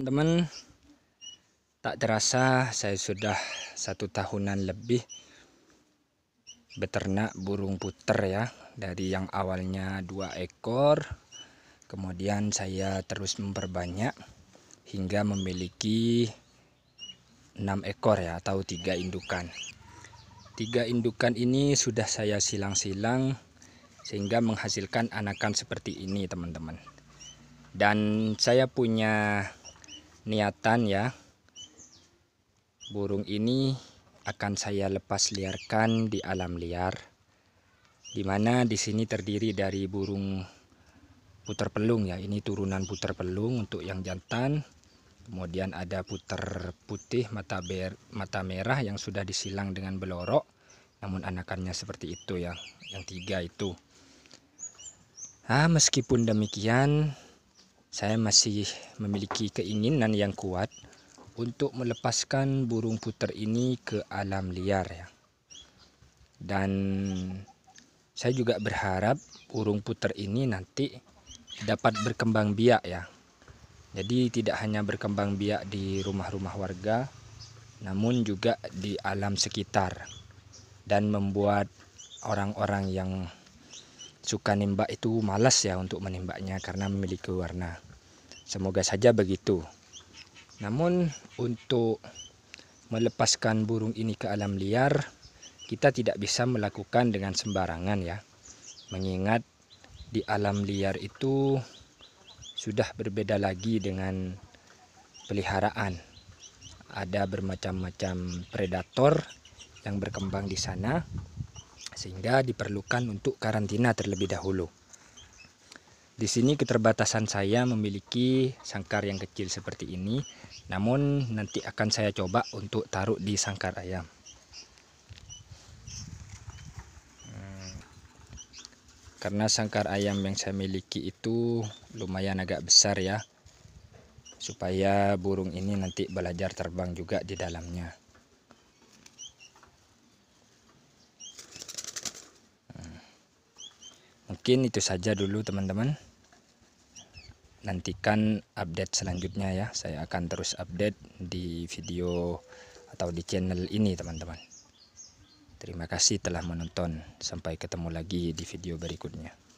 teman-teman tak terasa saya sudah satu tahunan lebih beternak burung puter ya dari yang awalnya dua ekor kemudian saya terus memperbanyak hingga memiliki enam ekor ya atau tiga indukan tiga indukan ini sudah saya silang-silang sehingga menghasilkan anakan seperti ini teman-teman dan saya punya niatan ya burung ini akan saya lepas liarkan di alam liar dimana di sini terdiri dari burung puter pelung ya ini turunan puter pelung untuk yang jantan kemudian ada puter putih mata ber mata merah yang sudah disilang dengan belorok namun anakannya seperti itu ya yang tiga itu ah meskipun demikian, saya masih memiliki keinginan yang kuat untuk melepaskan burung puter ini ke alam liar ya. Dan saya juga berharap burung puter ini nanti dapat berkembang biak ya. Jadi tidak hanya berkembang biak di rumah-rumah warga, namun juga di alam sekitar dan membuat orang-orang yang suka nembak itu malas ya untuk menembaknya karena memiliki warna. Semoga saja begitu. Namun untuk melepaskan burung ini ke alam liar, kita tidak bisa melakukan dengan sembarangan ya. Mengingat di alam liar itu sudah berbeda lagi dengan peliharaan. Ada bermacam-macam predator yang berkembang di sana sehingga diperlukan untuk karantina terlebih dahulu. Di sini keterbatasan saya memiliki sangkar yang kecil seperti ini, namun nanti akan saya coba untuk taruh di sangkar ayam. karena sangkar ayam yang saya miliki itu lumayan agak besar ya supaya burung ini nanti belajar terbang juga di dalamnya mungkin itu saja dulu teman-teman nantikan update selanjutnya ya saya akan terus update di video atau di channel ini teman-teman terima kasih telah menonton sampai ketemu lagi di video berikutnya